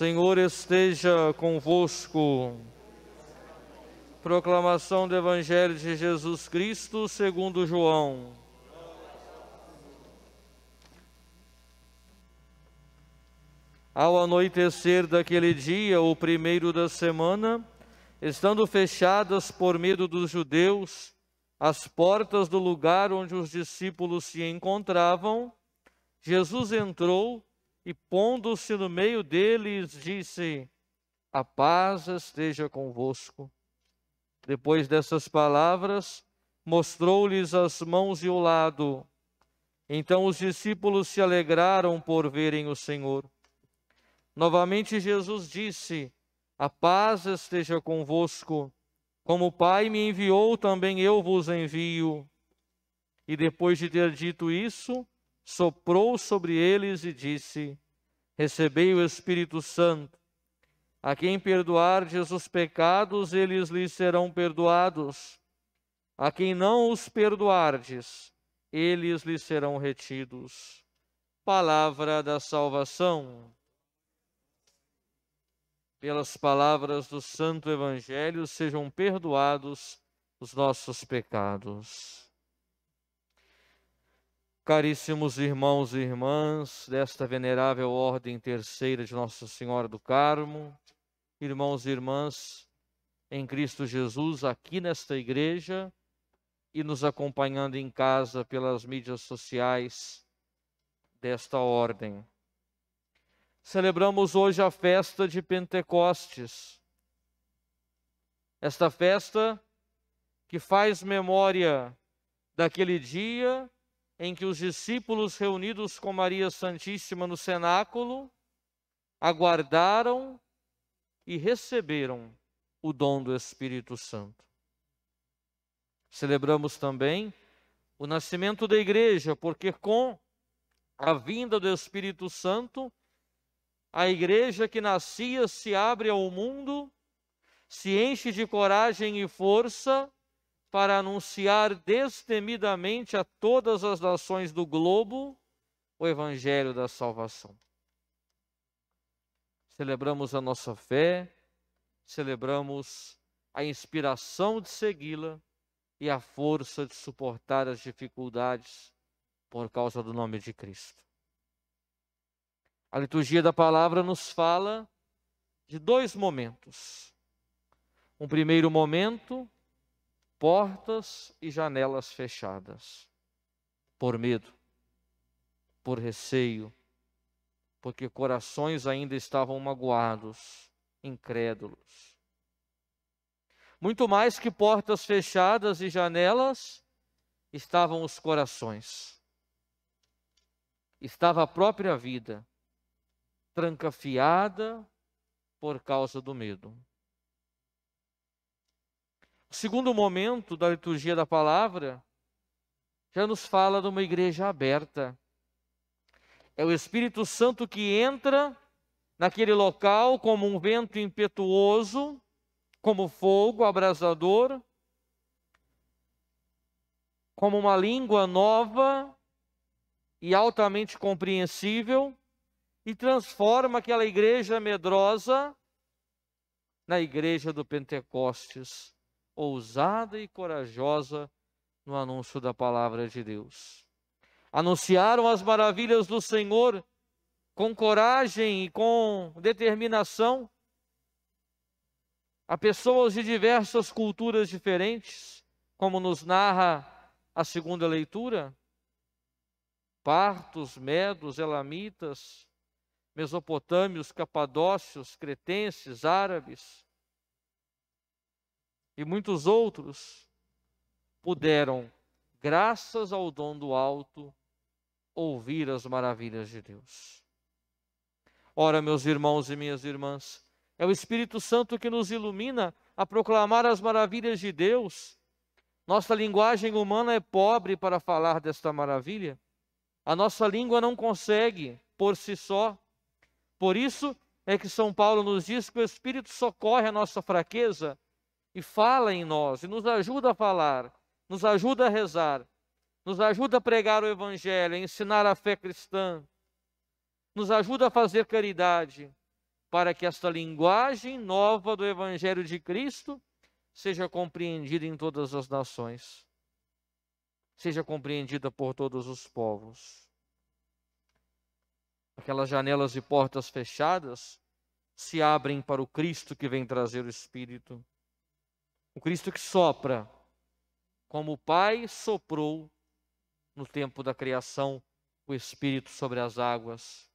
Senhor esteja convosco. Proclamação do Evangelho de Jesus Cristo segundo João. Ao anoitecer daquele dia, o primeiro da semana, estando fechadas por medo dos judeus as portas do lugar onde os discípulos se encontravam, Jesus entrou e pondo-se no meio deles, disse: A paz esteja convosco. Depois dessas palavras, mostrou-lhes as mãos e o lado. Então os discípulos se alegraram por verem o Senhor. Novamente Jesus disse: A paz esteja convosco. Como o Pai me enviou, também eu vos envio. E depois de ter dito isso, soprou sobre eles e disse: Recebei o Espírito Santo. A quem perdoardes os pecados, eles lhes serão perdoados. A quem não os perdoardes, eles lhes serão retidos. Palavra da salvação. Pelas palavras do Santo Evangelho sejam perdoados os nossos pecados. Caríssimos irmãos e irmãs desta venerável Ordem Terceira de Nossa Senhora do Carmo, irmãos e irmãs em Cristo Jesus, aqui nesta igreja e nos acompanhando em casa pelas mídias sociais desta ordem. Celebramos hoje a festa de Pentecostes. Esta festa que faz memória daquele dia em que os discípulos reunidos com Maria Santíssima no cenáculo aguardaram e receberam o dom do Espírito Santo. Celebramos também o nascimento da igreja, porque com a vinda do Espírito Santo, a igreja que nascia se abre ao mundo, se enche de coragem e força para anunciar destemidamente a todas as nações do globo o evangelho da salvação. Celebramos a nossa fé, celebramos a inspiração de segui-la e a força de suportar as dificuldades por causa do nome de Cristo. A liturgia da palavra nos fala de dois momentos. Um primeiro momento, portas e janelas fechadas por medo, por receio, porque corações ainda estavam magoados, incrédulos. Muito mais que portas fechadas e janelas, estavam os corações. Estava a própria vida trancafiada por causa do medo. O segundo momento da liturgia da palavra já nos fala de uma igreja aberta. É o Espírito Santo que entra naquele local como um vento impetuoso, como fogo abrasador, como uma língua nova e altamente compreensível e transforma aquela igreja medrosa na igreja do Pentecostes ousada e corajosa no anúncio da palavra de Deus. Anunciaram as maravilhas do Senhor com coragem e com determinação a pessoas de diversas culturas diferentes, como nos narra a segunda leitura, partos, medos, elamitas, mesopotâmios, capadócios, cretenses, árabes, e muitos outros puderam, graças ao dom do alto, ouvir as maravilhas de Deus. Ora, meus irmãos e minhas irmãs, é o Espírito Santo que nos ilumina a proclamar as maravilhas de Deus. Nossa linguagem humana é pobre para falar desta maravilha. A nossa língua não consegue por si só. Por isso é que São Paulo nos diz que o Espírito socorre a nossa fraqueza e fala em nós, e nos ajuda a falar, nos ajuda a rezar, nos ajuda a pregar o Evangelho, a ensinar a fé cristã, nos ajuda a fazer caridade, para que esta linguagem nova do Evangelho de Cristo seja compreendida em todas as nações, seja compreendida por todos os povos. Aquelas janelas e portas fechadas se abrem para o Cristo que vem trazer o Espírito. O Cristo que sopra, como o Pai soprou no tempo da criação o Espírito sobre as águas.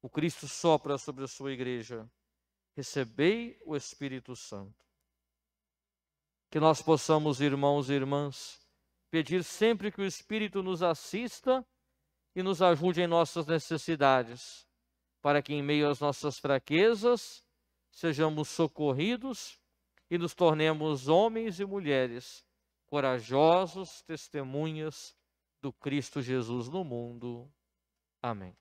O Cristo sopra sobre a sua igreja. Recebei o Espírito Santo. Que nós possamos, irmãos e irmãs, pedir sempre que o Espírito nos assista e nos ajude em nossas necessidades, para que em meio às nossas fraquezas sejamos socorridos e nos tornemos homens e mulheres corajosos testemunhas do Cristo Jesus no mundo. Amém.